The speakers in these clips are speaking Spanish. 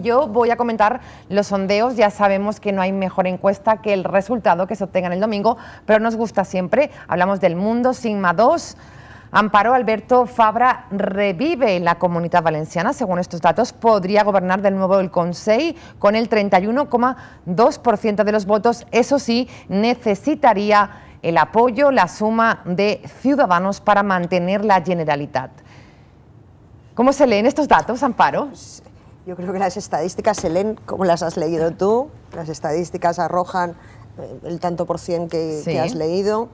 Yo voy a comentar los sondeos, ya sabemos que no hay mejor encuesta que el resultado que se obtenga en el domingo, pero nos gusta siempre, hablamos del mundo, Sigma 2, Amparo Alberto Fabra revive la comunidad valenciana, según estos datos, podría gobernar de nuevo el Consejo con el 31,2% de los votos, eso sí, necesitaría el apoyo, la suma de ciudadanos para mantener la generalidad. ¿Cómo se leen estos datos, Amparo? Pues, yo creo que las estadísticas se leen como las has leído tú, las estadísticas arrojan eh, el tanto por cien que, has leído,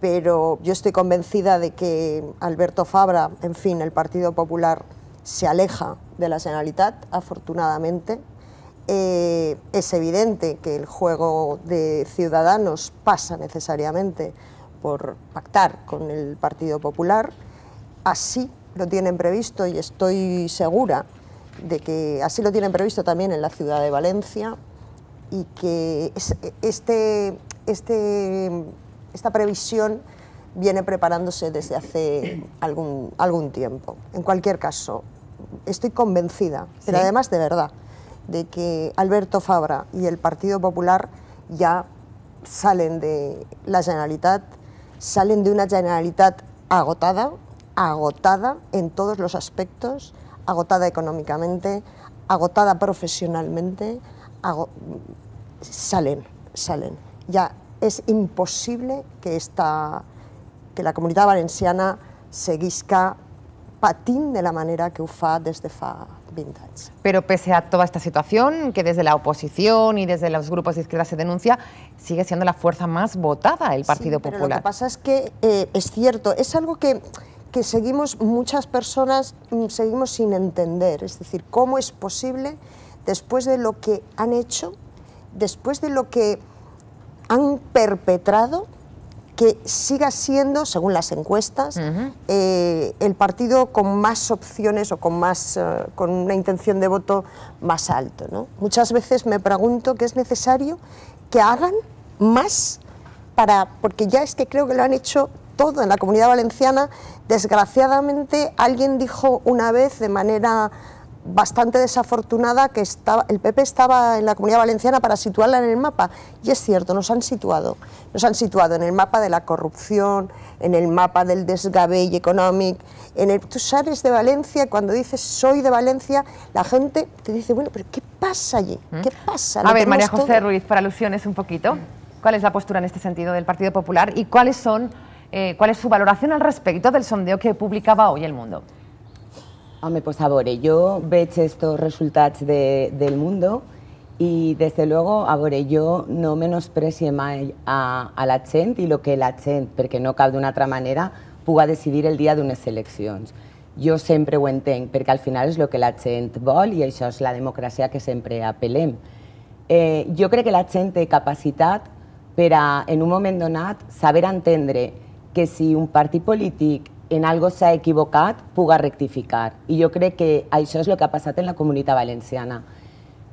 pero yo estoy convencida de que Alberto Fabra, en fin, el Partido Popular se aleja de la senalidad, afortunadamente. Eh, es evidente que el juego de Ciudadanos pasa necesariamente por pactar con el Partido Popular. Así lo tienen previsto y estoy segura de que así lo tienen previsto también en la ciudad de Valencia y que este, este, esta previsión viene preparándose desde hace algún, tiempo. En cualquier caso, estoy convencida, pero además de verdad, de que Alberto Fabra y el Partido Popular ya salen de la Generalitat, salen de una Generalitat agotada, agotada en todos los aspectos, agotada económicamente, agotada profesionalmente, salen, salen. Ya es imposible que, esta, que la comunidad valenciana seguisca patín de la manera que UFA desde fa vintage. Pero pese a toda esta situación, que desde la oposición y desde los grupos de izquierda se denuncia, sigue siendo la fuerza más votada el Partido Popular. lo que pasa es que eh, es cierto, es algo que que seguimos, muchas personas mm, seguimos sin entender, es decir, cómo es posible, después de lo que han hecho, después de lo que han perpetrado, que siga siendo, según las encuestas, eh, el partido con más opciones o con, más, eh, con una intención de voto más alto. Muchas veces me pregunto que es necesario que hagan más para, porque ya es que creo que lo han hecho todo en la comunidad valenciana. Desgraciadamente, alguien dijo una vez de manera bastante desafortunada que estaba, el PP estaba en la comunidad valenciana para situarla en el mapa. Y es cierto, nos han situado. Nos han situado en el mapa de la corrupción, en el mapa del desgabell económico. En el, tú sales de Valencia, cuando dices soy de Valencia, la gente te dice, bueno, pero ¿qué pasa allí? ¿Mm? ¿Qué pasa? A ver, María José Ruiz, para alusiones un poquito. ¿Cuál es la postura en este sentido del Partido Popular y cuáles son, eh, cuál es su valoración al respecto del sondeo que publicaba hoy El Mundo? Me pues abore eh, yo estos resultados de, del mundo y desde luego, abore. Yo no menosprecie más a, a la gente y lo que la gente, porque no cabe una otra manera, pueda decidir el día de unas Yo Yo siempre entenc, porque al final es lo que la gente vol y eso es la democracia que siempre apelé. Yo eh, creo que la gente té capacitat per a, en un moment donat, saber entendre que si un partit polític en algo s'ha equivocat, puga rectificar. I jo crec que això és el que ha passat en la comunitat valenciana.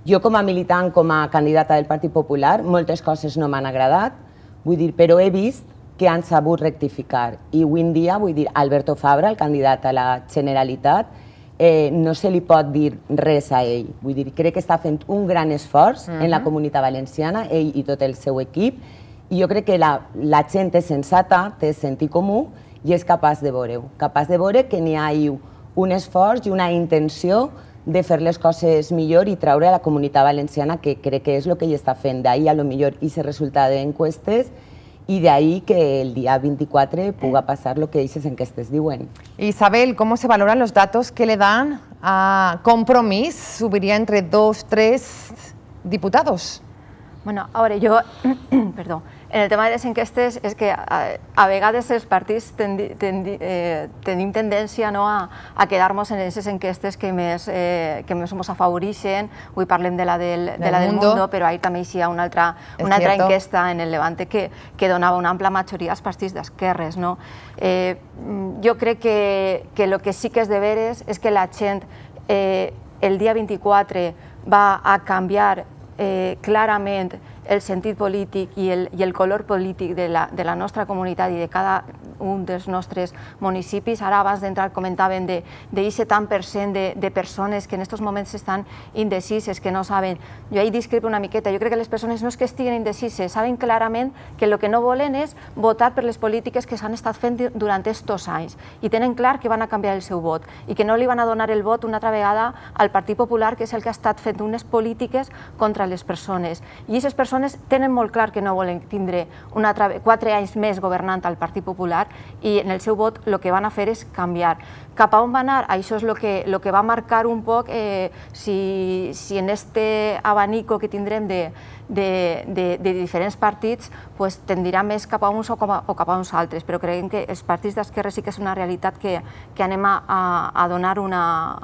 Jo com a militant, com a candidata del Partit Popular, moltes coses no m'han agradat, vull dir, però he vist que han sabut rectificar. I avui en dia, vull dir, Alberto Fabra, el candidat a la Generalitat, eh, no se li pot dir res a ell. Vull dir, crec que està fent un gran esforç uh -huh. en la mhm. comunitat valenciana, ell i tot el seu equip, i jo crec que la, la gent és sensata, té sentit comú, i és capaç de veure-ho. Capaç de veure que n'hi ha un esforç i una intenció de fer les coses millor i treure a la comunitat valenciana, que crec que és el que ell està fent. D'ahir, a lo millor, i se resultat d'enquestes, de y de ahí que el día 24 pueda pasar lo que dices en que estés de bueno. Isabel, ¿cómo se valoran los datos que le dan a Compromís? Subiría entre dos, tres diputados. Bueno, a veure, jo, perdó, en el tema de les enquestes és que a, a vegades els partits tendi, tendi, eh, tenim tendència no, a, a quedar-nos en aquestes enquestes que més, eh, que més ens afavorixen. Avui parlem de la del, del de la del Mundo, mundo però ahir també hi ha una altra, una cierto. altra enquesta en el Levante que, que donava una ampla majoria als partits d'esquerres. No? Eh, jo crec que, que el que sí que és de veres és que la gent eh, el dia 24 va a canviar Eh, claramente el sentido político y el, el color político de la, de la nuestra de cada un dels nostres municipis. Ara, abans d'entrar, comentàvem d'aquest tant per cent de, de persones que en aquests moments estan indecises, que no saben. Jo ahir discrepo una miqueta. Jo crec que les persones no és que estiguin indecises, saben clarament que el que no volen és votar per les polítiques que s'han estat fent durant aquests anys i tenen clar que van a canviar el seu vot i que no li van a donar el vot una altra vegada al Partit Popular, que és el que ha estat fent unes polítiques contra les persones. I aquestes persones tenen molt clar que no volen tindre una altra, quatre anys més governant al Partit Popular votar y en el seu vot lo que van a fer és canviar Capa un banar, eso es que, lo que va a marcar un poco eh, si, si en este abanico que tendremos de, de, de, de pues, més capa o, capa o pero uns altres, Pero creen que els partits sí que es una realidad que, que a, a, donar una,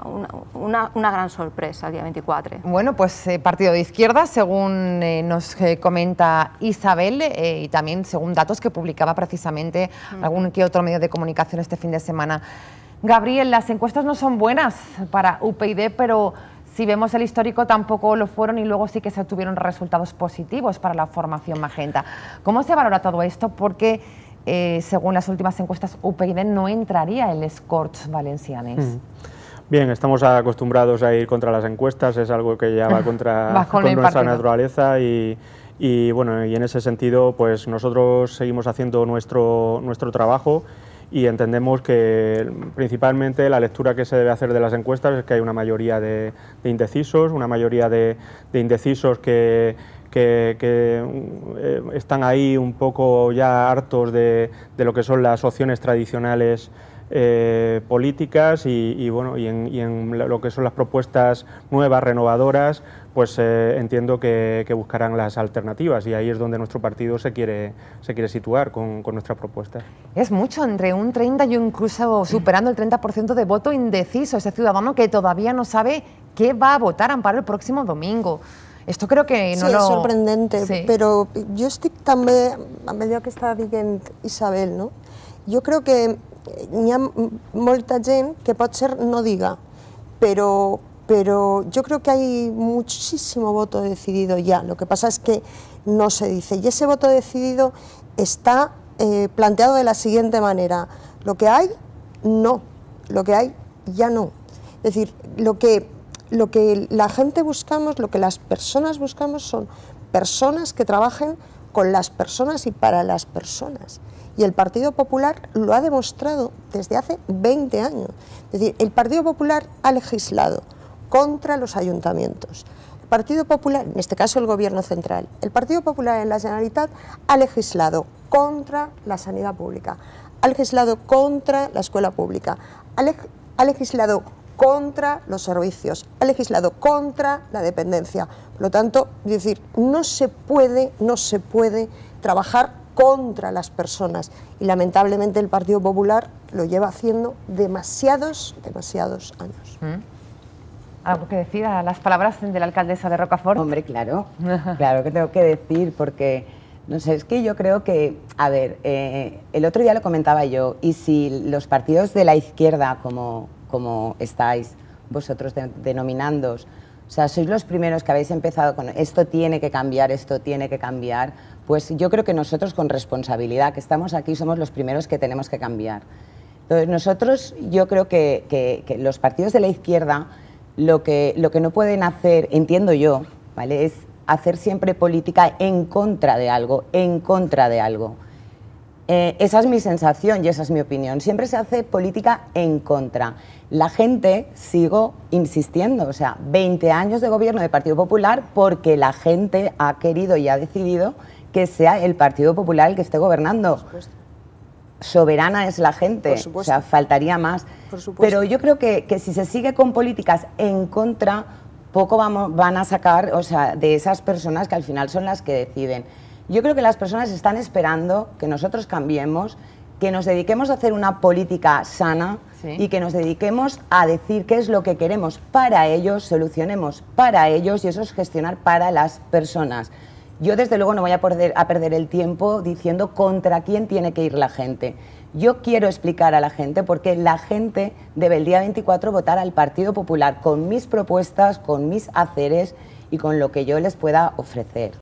una, una, gran sorpresa el día 24. Bueno, pues eh, partido de izquierda, según eh, nos comenta Isabel, y también según datos que publicaba precisamente algún que otro medio de comunicación este fin de semana. Gabriel, las encuestas no son buenas para UPyD, pero si vemos el histórico tampoco lo fueron y luego sí que se obtuvieron resultados positivos para la formación magenta. ¿Cómo se valora todo esto? Porque eh, según las últimas encuestas UPyD no entraría en el Scorch Valencianes. Mm. Bien, estamos acostumbrados a ir contra las encuestas, es algo que ya va contra, nuestra naturaleza y, bueno, y en ese sentido pues nosotros seguimos haciendo nuestro, nuestro trabajo y entendemos que principalmente la lectura que se debe hacer de las encuestas es que hay una mayoría de, indecisos, una mayoría de, indecisos que, eh, están ahí un poco ya hartos de, de lo que son las opciones tradicionales eh, políticas y, bueno, y en, lo que son las propuestas nuevas, renovadoras, pues eh, entiendo que, buscarán las alternativas y ahí es donde nuestro partido se quiere, se quiere situar con, con nuestra propuesta. Es mucho, entre un 30 y incluso superando el 30% de voto indeciso, ese ciudadano que todavía no sabe qué va a votar Amparo el próximo domingo. Esto creo que no lo... es sorprendente, pero yo estoy también, a medida que está diciendo Isabel, ¿no? yo creo que hi ha molta gent que ser no diga, pero, pero yo creo que hay muchísimo voto decidido ya. Lo que pasa es que no se dice. Y ese voto decidido está eh, planteado de la siguiente manera. Lo que hay, no. Lo que hay, ya no. Es decir, lo que la gente buscamos, lo que las personas buscamos son personas que trabajen con las personas y para las personas. Y el Partido Popular lo ha demostrado desde hace 20 años. Es decir, el Partido Popular ha legislado contra los ayuntamientos. El Partido Popular, en este caso el Gobierno Central, el Partido Popular en la Generalitat ha legislado contra la sanidad pública, ha legislado contra la escuela pública, ha, legislado contra los servicios, ha legislado contra la dependencia. Por lo tanto, decir, no se puede, no se puede trabajar contra las personas. Y lamentablemente el Partido Popular lo lleva haciendo demasiados, demasiados años. ¿Mm? ¿Algo que decir a las palabras de la alcaldesa de Rocafort? Hombre, claro, claro que tengo que decir, porque, no sé, es que yo creo que, a ver, eh, el otro día lo comentaba yo, y si los partidos de la izquierda, como, como estáis vosotros denominando o sea, sois los primeros que habéis empezado con esto tiene que cambiar, esto tiene que cambiar, pues yo creo que nosotros con responsabilidad, que estamos aquí, somos los primeros que tenemos que cambiar. Entonces nosotros, yo creo que, los partidos de la izquierda lo que, no pueden hacer, entiendo yo, ¿vale? es hacer siempre política en contra de algo, en contra de algo. Eh, esa es mi sensación y esa es mi opinión. Siempre se hace política en contra. La gente, sigo insistiendo, o sea, 20 años de gobierno de Partido Popular porque la gente ha querido y ha decidido que sea el Partido Popular el que esté gobernando. Soberana es la gente, o sea, faltaría más. Pero yo creo que, si se sigue con políticas en contra, poco vamos, van a sacar de esas personas que al final son las que deciden. Yo creo que las personas están esperando que nosotros cambiemos, que nos dediquemos a hacer una política sana y que nos dediquemos a decir qué es lo que queremos para ellos, solucionemos para ellos y eso es gestionar para las personas. Yo desde luego no voy a perder, el tiempo diciendo contra quién tiene que ir la gente. Yo quiero explicar a la gente porque la gente debe el día 24 votar al Partido Popular con mis propuestas, con mis haceres y con lo que yo les pueda ofrecer.